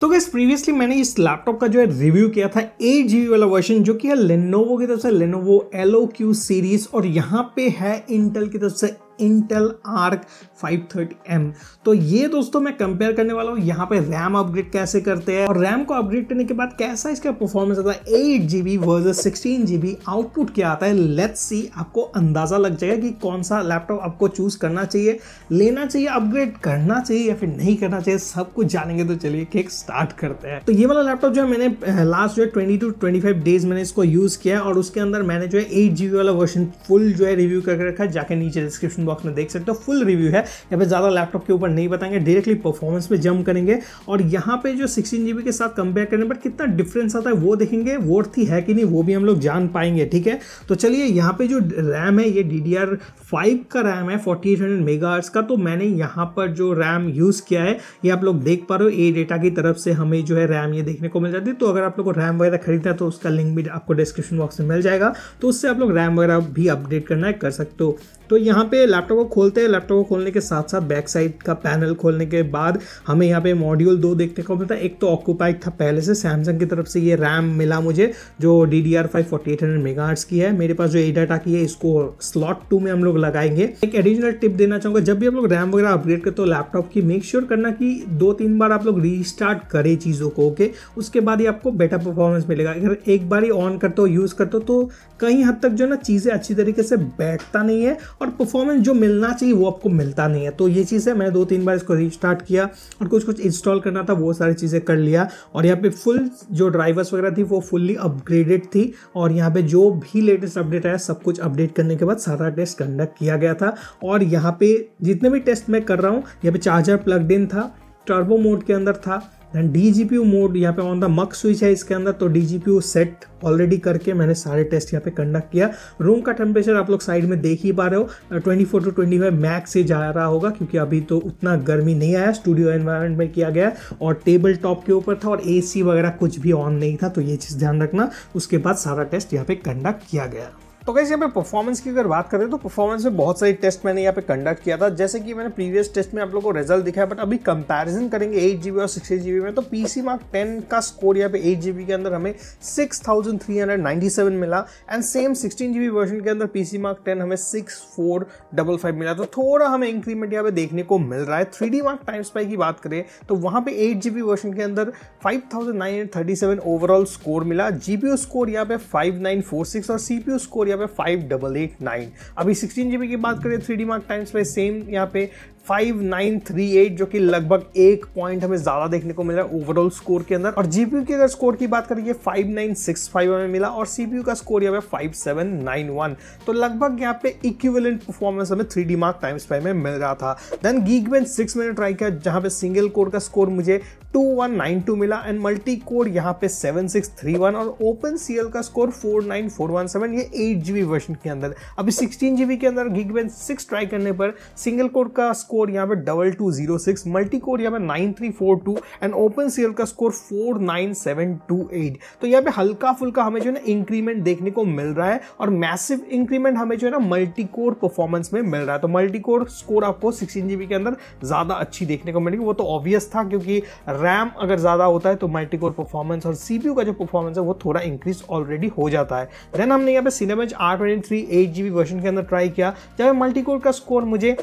तो gas previously मैंने इस लैपटॉप का जो है रिव्यू किया था ए जी वाला वर्जन जो कि है लेनोवो की तरफ से लेनोवो क्यू सीरीज और यहाँ पे है इंटेल की तरफ से इंटेल आर्क 530M तो ये दोस्तों मैं कंपेयर करने वाला हूँ यहाँ पे रैम अपग्रेड कैसे करते हैं और रैम को अपग्रेड करने के बाद कैसा इसका परफॉर्मेंस आता है eight G B versus sixteen G B output क्या आता है लेट्स सी आपको अंदाज़ा लग जाएगा कि कौन सा लैपटॉप आपको चूज़ करना चाहिए लेना चाहिए अपग्रेड करना चाहिए या फिर नहीं करना चाहिए सब कुछ जानेंगे तो चलिए केक स्टार्ट करते हैं तो ये वाला लैपटॉप जो है मैंने लास्ट जो है twenty two twenty five days मैंने इसको यूज़ किया और उसके अंदर मैंने जो है एट जी बी वाला वर्जन फुल जो है रिव्यू करके रखा जाके नीचे डिस्क्रिप्शन बॉक्स में देख सकते हो फुल रिव्यू है यहाँ पे ज़्यादा लैपटॉप के ऊपर नहीं बताएंगे डायरेक्टली परफॉर्मेंस में जम करेंगे और यहाँ पे जो सिक्सटीन जी के साथ कंपेयर करने पर कितना डिफरेंस आता है वो देखेंगे थी है कि नहीं वो भी हम लोग जान पाएंगे ठीक है तो चलिए यहाँ पे जो रैम है ये डी का रैम है फोर्टी एट हंड्रेड का तो मैंने यहाँ पर जो रैम यूज़ किया है ये आप लोग देख पा रहे हो ए डेटा की तरफ से हमें जो है रैम ये देखने को मिल जाती है तो अगर आप लोग को रैम वगैरह खरीदना है तो उसका लिंक भी आपको डिस्क्रिप्शन बॉक्स में मिल जाएगा तो उससे आप लोग रैम वगैरह भी अपडेट करना है कर सकते हो तो यहाँ पे लैपटॉप को खोलते हैं लैपटॉप को खोलने के साथ साथ बैक साइड का पैनल खोलने के बाद हमें यहाँ पे मॉड्यूल दो देखने को मिलता है एक तो ऑक्यूपाइड था पहले से सैमसंग की तरफ से ये रैम मिला मुझे जो D D R five forty eight hundred mega की है मेरे पास जो ए डाटा की है इसको स्लॉट टू में हम लोग लगाएंगे एक एडिशनल टिप देना चाहूँगा जब भी आप लोग रैम वगैरह अपग्रेड करते हो लैपटॉप की मेक श्योर करना कि दो तीन बार आप लोग रीस्टार्ट करें चीज़ों को ओके उसके बाद ही आपको बेटर परफॉर्मेंस मिलेगा अगर एक बार ही ऑन करते हो यूज़ करते हो तो कहीं हद तक जो है ना चीज़ें अच्छी तरीके से बैठता नहीं है और परफॉर्मेंस जो मिलना चाहिए वो आपको मिलता नहीं है तो ये चीज़ है मैंने दो तीन बार इसको रिस्टार्ट किया और कुछ कुछ इंस्टॉल करना था वो सारी चीज़ें कर लिया और यहाँ पे फुल जो ड्राइवर्स वगैरह थी वो फुल्ली अपग्रेडेड थी और यहाँ पे जो भी लेटेस्ट अपडेट आया सब कुछ अपडेट करने के बाद सारा टेस्ट कंडक्ट किया गया था और यहाँ पे जितने भी टेस्ट मैं कर रहा हूँ यहाँ पे चार्जर प्लगड इन था टर्बो मोड के अंदर था and D G P mode यहाँ पे ऑन द मक स्विच है इसके अंदर तो D G P set already करके मैंने सारे टेस्ट यहाँ पे कंडक्ट किया रूम का टेम्परेचर आप लोग साइड में देख ही पा रहे हो twenty four to twenty five max से जा रहा होगा क्योंकि अभी तो उतना गर्मी नहीं आया स्टूडियो एनवायरमेंट में किया गया और टेबल टॉप के ऊपर था और ए वगैरह कुछ भी ऑन नहीं था तो ये चीज़ ध्यान रखना उसके बाद सारा टेस्ट यहाँ पे कंडक्ट किया गया तो कैसे यहाँ पे परफॉर्मेंस की अगर बात करें तो परफॉर्मेंस में बहुत सारी टेस्ट मैंने यहाँ पे कंडक्ट किया था जैसे कि मैंने प्रीवियस टेस्ट में आप लोगों को रिजल्ट दिखाया बट अभी कंपैरिजन करेंगे एट जीबी और सिक्स जीबी में तो पी सी मार्क टेन का स्कोर यहाँ पे एट जीबी के अंदर हमें six thousand three hundred ninety seven मिला and same sixteen GB version के अंदर पी सी मार्क टेन हमें सिक्स फोर डबल फाइव मिला तो थोड़ा हमें इंक्रीमेंट यहाँ पे देखने को मिल रहा है three D mark time spy की बात करें तो वहाँ पे एट जीबी वर्जन के अंदर five thousand nine hundred thirty seven overall score मिला जीपीयू स्कोर यहाँ पे फाइव नाइन फोर सिक्स और सीपीयू स्कोर जगह पे फाइव डबल एट नाइन अभी सिक्सटीन जीबी की बात करें थ्री डी मार्क टाइम्स पे सेम यहाँ पे 5938 जो कि लगभग एक पॉइंट हमें ज्यादा देखने को मिला ओवरऑल स्कोर के अंदर और जीपीयू के अगर स्कोर की बात करें 5965 हमें मिला और सीपीयू का स्कोर यहाँ पे 5791 तो लगभग यहाँ पे इक्विवेलेंट परफॉर्मेंस हमें three D mark times five में मिल रहा था देन गीक बेन सिक्स मैंने ट्राई किया जहाँ पे सिंगल कोर का स्कोर मुझे 2192 मिला एंड मल्टी कोर यहाँ पे 7631 और ओपन सीएल का स्कोर 49417 ये 8 जीबी वर्जन के अंदर अभी 16 जीबी के अंदर गीक बेंच 6 ट्राई करने पर सिंगल कोर का स्कोर कोर यहाँ पे double two zero six multi core यहाँ पे nine three four two and open CL का score four nine seven two eight तो यहाँ पे हल्का फुल्का हमें जो है ना इंक्रीमेंट देखने को मिल रहा है और मैसिव इंक्रीमेंट हमें जो है ना मल्टी कोर परफॉर्मेंस में मिल रहा है तो मल्टी कोर स्कोर आपको सिक्सटीन जीबी के अंदर ज़्यादा अच्छी देखने को मिलेगी वो तो ऑब्वियस था क्योंकि रैम अगर ज़्यादा होता है तो मल्टी कोर परफॉर्मेंस और सीपीयू का जो परफॉर्मेंस है वो थोड़ा इंक्रीज ऑलरेडी हो जाता है देन हमने यहाँ पे Cinebench R twenty three eight G B version के अंदर ट्राई किया जब मल्टी कोर का स्कोर मुझे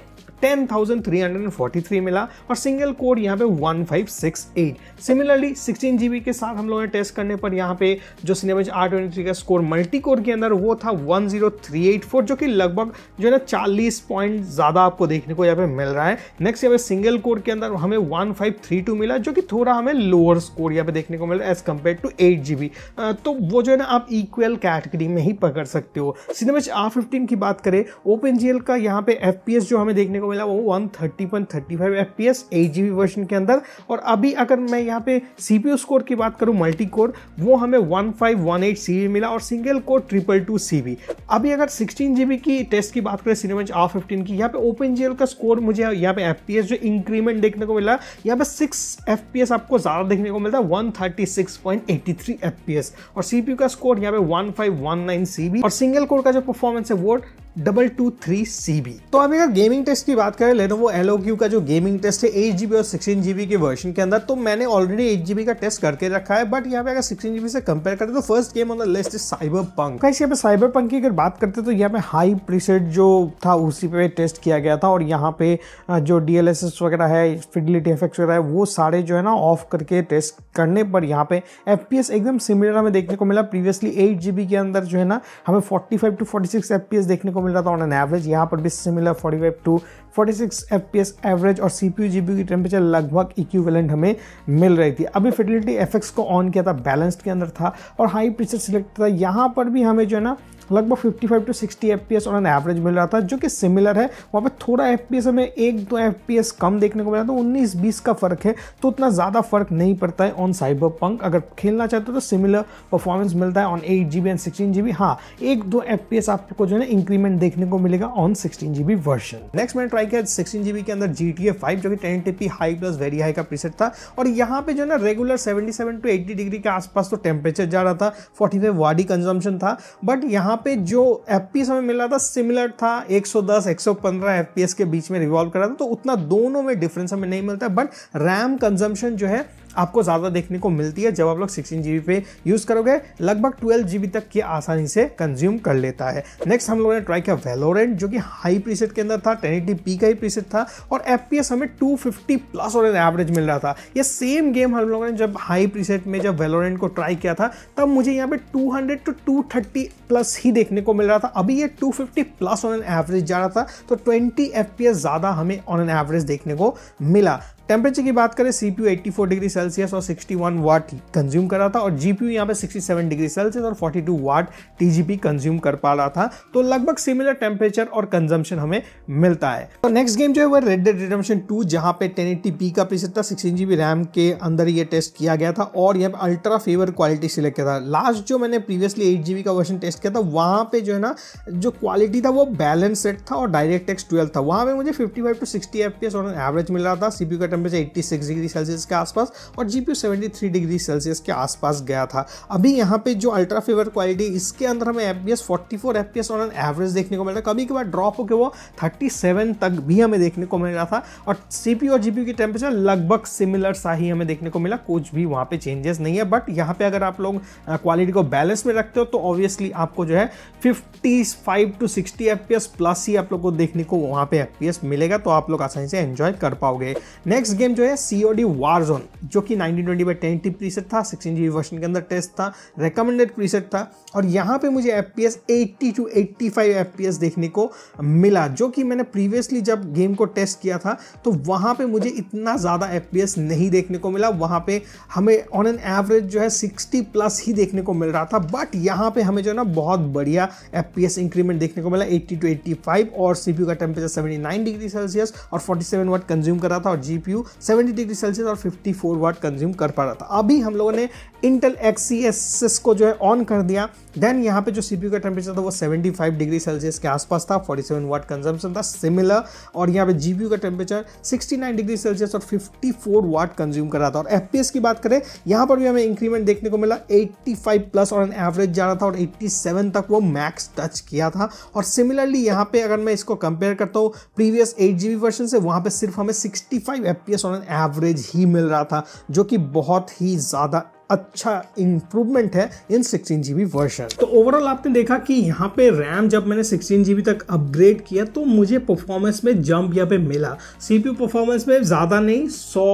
10,343 मिला और सिंगल कोड यहाँ पे 1568 सिमिलरली सिक्सटीन जी के साथ हम लोगों ने टेस्ट करने पर यहाँ पे जो सिनेमेज आर ट्वेंटी का स्कोर मल्टी कोर के अंदर वो था 10384 जो कि लगभग जो है ना 40 पॉइंट ज़्यादा आपको देखने को यहाँ पे मिल रहा है नेक्स्ट यहाँ पे सिंगल कोर के अंदर हमें 1532 मिला जो कि थोड़ा हमें लोअर स्कोर यहाँ पे देखने को मिल रहा है as compare to eight G तो वो जो है ना आप इक्वल कैटेगरी में ही पकड़ सकते हो सिनेमेज आर फिफ्टीन की बात करें ओपन का यहाँ पे एफ जो हमें देखने को मिला वो one thirty point thirty five F P S eight G B version के अंदर और अभी अगर मैं यहाँ पे सी पी यू स्कोर की बात करूँ मल्टी कोर वो हमें one five one eight C B मिला और single core triple two C B अभी अगर सिक्सटीन जी बी की टेस्ट की बात करें सिनेमेंच आर फिफ्टीन की यहाँ पे ओपन जी एल का स्कोर मुझे यहाँ पे एफ पी एस जो इंक्रीमेंट देखने को मिला यहाँ पे सिक्स एफ पी एस आपको ज़्यादा देखने को मिलता है one thirty six point eighty three F P S और सी पी यू का स्कोर यहाँ पे one five one nine C B और सिंगल कोर का जो परफॉर्मेंस है वो double two three C B तो अभी अगर गेमिंग टेस्ट की बात करें लेनोवो एल क्यू का जो गेमिंग टेस्ट है एट जी बी और सिक्सटीन जी बी के वर्जन के अंदर तो मैंने ऑलरेडी एट जी बी का टेस्ट करके रखा है बट यहाँ पे अगर सिक्सटीन जी बी से कंपेयर करते तो first game on the list is Cyberpunk यहाँ पे साइबर पंक की अगर बात करते तो यहाँ पे हाई प्रीसेट जो था उसी पे टेस्ट किया गया था और यहाँ पे जो डी एल एस एस वगैरह है फिडिलिटी इफेक्ट वगैरह है वो सारे जो है ना ऑफ करके टेस्ट करने पर यहाँ पे एफ पी एस एकदम सिमिलर हमें देखने को मिला प्रीवियसली एट जी बी के अंदर जो है ना हमें forty five to forty six F P S देखने को मिल रहा था ऑन एन एवरेज यहाँ पर भी सिमिलर 45 टू 46 एफपीएस एवरेज और सी सीपीयू जीपीयू की टेम्परेचर लगभग इक्विवेलेंट हमें मिल रही थी अभी फिटिलिटी एफेक्ट्स को ऑन किया था बैलेंस्ड के अंदर था और हाई प्रेशर सिलेक्ट था यहाँ पर भी हमें जो है ना लगभग 55 to 60 F P S on an average मिल रहा था जो कि सिमिलर है वहाँ पे थोड़ा एफ पी एस हमें एक दो एफ पी एस कम देखने को मिला था उन्नीस बीस का फ़र्क है तो उतना ज़्यादा फ़र्क नहीं पड़ता है ऑन साइबर पंक अगर खेलना चाहते हो तो सिमिलर परफॉर्मेंस मिलता है on eight G B and sixteen G B हाँ एक दो एफ पी एस आपको जो है इंक्रीमेंट देखने को मिलेगा on sixteen G B version next मैंने ट्राई किया सिक्सटीन जी बी के अंदर जी टी ए फाइव जो कि ten TP high plus very high का प्रीसेट था और यहाँ पे जो है ना regular seventy seven to eighty degree के आसपास तो टेम्परेचर जा रहा था फोर्टी फाइव वाडी कंजम्पन था बट यहाँ यहाँ पे जो एफ पी हमें मिल रहा था सिमिलर था 110 115 एफपीएस के बीच में रिवॉल्व कर रहा था तो उतना दोनों में डिफरेंस हमें नहीं मिलता बट रैम कंजम्पशन जो है आपको ज़्यादा देखने को मिलती है जब आप लोग सिक्सटीन जी पे यूज़ करोगे लगभग ट्वेल्व जी तक की आसानी से कंज्यूम कर लेता है नेक्स्ट हम लोगों ने ट्राई किया वेलोरेंट जो कि हाई प्रीसेट के अंदर था टेन पी का ही प्रीसेट था और एफ पी एस हमें टू फिफ्टी प्लस और एवरेज मिल रहा था ये सेम गेम हम लोगों ने जब हाई प्रीसेट में जब वेलोरेंट को ट्राई किया था तब मुझे यहाँ पे हंड्रेड टू थर्टी प्लस ही देखने को मिल रहा था अभी ये fifty plus on an average जा रहा था तो ट्वेंटी एफ ज़्यादा हमें ऑन एन एवरेज देखने को मिला टेम्परेचर की बात करें सीपीयू 84 डिग्री सेल्सियस और 61 वाट कंज्यूम कर रहा था और जीपीयू यहाँ पे 67 डिग्री सेल्सियस और 42 वाट टीजीपी कंज्यूम कर पा रहा था तो लगभग सिमिलर टेम्परेचर और कंजम्पशन हमें मिलता है तो नेक्स्ट गेम जो है वो रेड डेड रिडम्पशन 2 जहाँ पे 1080p का प्रीसेट था सिक्सटीन जीबी रैम के अंदर ये टेस्ट किया गया था और यहाँ पर अल्ट्रा फेवर क्वालिटी सिलेक्ट किया था लास्ट जो मैंने प्रीवियसली एट जीबी का वर्जन टेस्ट किया था वहाँ पे जो है ना जो क्वालिटी था वो बैलेंस सेट था और डायरेक्ट एक्स ट्वेल्व था वहाँ पे मुझे fifty five to sixty F और एवरेज मिल रहा था सीपी का टेम्परेचर 86 डिग्री सेल्सियस के आसपास और जी पी 73 डिग्री सेल्सियस के आसपास गया था अभी यहाँ पे जो अल्ट्रा फेवर क्वालिटी इसके अंदर हमें F B S forty four F P S on an average देखने को मिल रहा है कभी कभार ड्रॉप होकर वो थर्टी सेवन तक भी हमें देखने को मिल रहा था और सी पी और जी पी की टेम्परेचर लगभग सिमिलर सा ही हमें देखने को मिला कुछ भी वहाँ पर चेंजेस नहीं है बट यहाँ पर अगर आप लोग क्वालिटी को बैलेंस में रखते हो तो ऑब्वियसली आपको जो है fifty five to sixty F P S plus ही आप लोग को देखने को वहाँ पे एफ पी एस मिलेगा तो आप लोग आसानी से एंजॉय कर पाओगे नेक्स्ट नेक्स्ट गेम जो है सी सीओडी वार जोन जो कि नाइनटीन ट्वेंटी बाई 10 प्रीसेट था सिक्सटीन जी वर्षन के अंदर टेस्ट था रिकमेंडेड प्रीसेट था और यहाँ पे मुझे F P S eighty to eighty five F P S देखने को मिला जो कि मैंने प्रीवियसली जब गेम को टेस्ट किया था तो वहाँ पर मुझे इतना ज़्यादा एफ पी एस नहीं देखने को मिला वहाँ पर हमें ऑन एन एवरेज जो है सिक्सटी प्लस ही देखने को मिल रहा था बट यहाँ पर हमें जो है ना बहुत बढ़िया एफ पी एस इंक्रीमेंट देखने को मिला एट्टी टू एट्टी फाइव और सी पी यू का temperature seventy nine degree Celsius और फोर्टी सेवन वाट कंज्यूम कर रहा था और जी सीपीयू डिग्री सेल्सियस और फिफ्टी फोर वाट कंज्यूम कर पा रहा था अभी हम लोगों ने इंटेल एक्स सी को जो है ऑन कर दिया देन यहाँ पे जो सीपीयू का टेम्परेचर था वो 75 डिग्री सेल्सियस के आसपास था 47 वाट कंजम्पन था सिमिलर और यहाँ पे जीपीयू का टेम्परेचर 69 डिग्री सेल्सियस और 54 वाट कंज्यूम कर रहा था और एफपीएस की बात करें यहाँ पर भी हमें इंक्रीमेंट देखने को मिला 85 प्लस और एन एवरेज जा रहा था और 87 तक वो मैक्स टच किया था और सिमिलरली यहाँ पे अगर मैं इसको कंपेयर करता हूँ प्रीवियस एट वर्जन से वहाँ पर सिर्फ हमें सिक्सटी फाइव और एन एवरेज ही मिल रहा था जो कि बहुत ही ज़्यादा अच्छा इंप्रूवमेंट है इन सिक्सटीन जी वर्जन तो ओवरऑल आपने देखा कि यहाँ पे रैम जब मैंने सिक्सटीन जी तक अपग्रेड किया तो मुझे परफॉर्मेंस में जंप यहाँ पे मिला सीपीयू परफॉर्मेंस में ज़्यादा नहीं सौ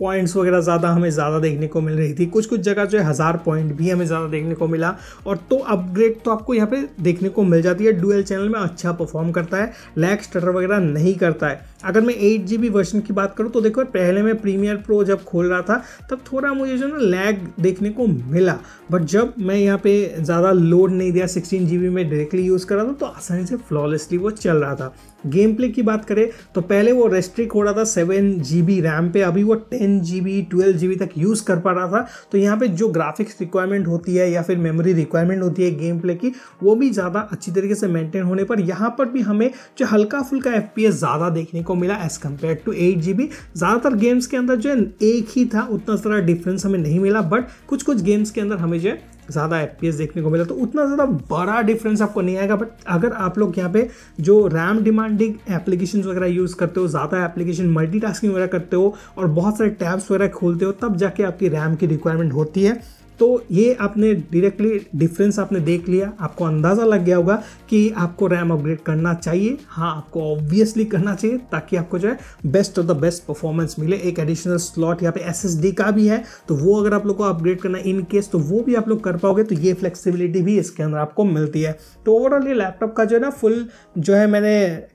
पॉइंट्स वगैरह ज़्यादा हमें ज़्यादा देखने को मिल रही थी कुछ कुछ जगह जो है हज़ार पॉइंट भी हमें ज़्यादा देखने को मिला और तो अपग्रेड तो आपको यहाँ पे देखने को मिल जाती है डुअल चैनल में अच्छा परफॉर्म करता है लैग स्टटर वगैरह नहीं करता है अगर मैं एट जी वर्जन की बात करूँ तो देखो पहले मैं प्रीमियर प्रो जब खोल रहा था तब थोड़ा मुझे जो ना लैग देखने को मिला बट जब मैं यहाँ पे ज़्यादा लोड नहीं दिया सिक्सटीन जी में डायरेक्टली यूज़ कर रहा था तो आसानी से फ्लॉलेसली वो चल रहा था गेम प्ले की बात करें तो पहले वो रेस्ट्रिक्ट हो रहा था सेवन जी बी रैम पे अभी वो ten G B twelve G B तक यूज़ कर पा रहा था तो यहाँ पे जो ग्राफिक्स रिक्वायरमेंट होती है या फिर मेमोरी रिक्वायरमेंट होती है गेम प्ले की वो भी ज़्यादा अच्छी तरीके से मेंटेन होने पर यहाँ पर भी हमें जो हल्का फुल्का एफ पी एस ज़्यादा देखने को मिला as compare to eight G B ज़्यादातर गेम्स के अंदर जो है एक ही था उतना सारा डिफरेंस हमें नहीं मिला बट कुछ कुछ गेम्स के अंदर हमें जो है ज़्यादा एफ देखने को मिला तो उतना ज़्यादा बड़ा डिफरेंस आपको नहीं आएगा बट अगर आप लोग यहाँ पे जो रैम डिमांडिंग एप्लीकेशन वगैरह यूज़ करते हो ज़्यादा एप्लीकेशन मल्टी वगैरह करते हो और बहुत सारे टैब्स वगैरह खोलते हो तब जाके आपकी रैम की रिक्वायरमेंट होती है तो ये आपने डायरेक्टली डिफरेंस आपने देख लिया आपको अंदाज़ा लग गया होगा कि आपको रैम अपग्रेड करना चाहिए हाँ आपको ऑब्वियसली करना चाहिए ताकि आपको जो है best of the best performance मिले एक एडिशनल स्लॉट यहाँ पे एस का भी है तो वो अगर आप लोग को अपग्रेड करना इन केस तो वो भी आप लोग कर पाओगे तो ये फ्लेक्सीबिलिटी भी इसके अंदर आपको मिलती है तो ओवरऑल ये लैपटॉप का जो है ना फुल जो है मैंने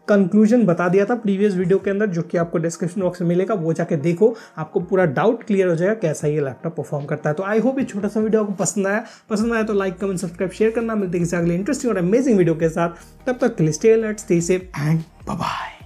कंक्लूजन बता दिया था प्रीवियस वीडियो के अंदर जो कि आपको डिस्क्रिप्शन बॉक्स में मिलेगा वो जाके देखो आपको पूरा डाउट क्लियर हो जाएगा कैसा ये लैपटॉप परफॉर्म करता है तो आई होप ये छोटा सा वीडियो आपको पसंद आया पसंद आया तो लाइक कमेंट सब्सक्राइब शेयर करना मिलते किसी अगले इंटरेस्टिंग और अमेजिंग वीडियो के साथ तब तक के लिए stay alert stay safe and bye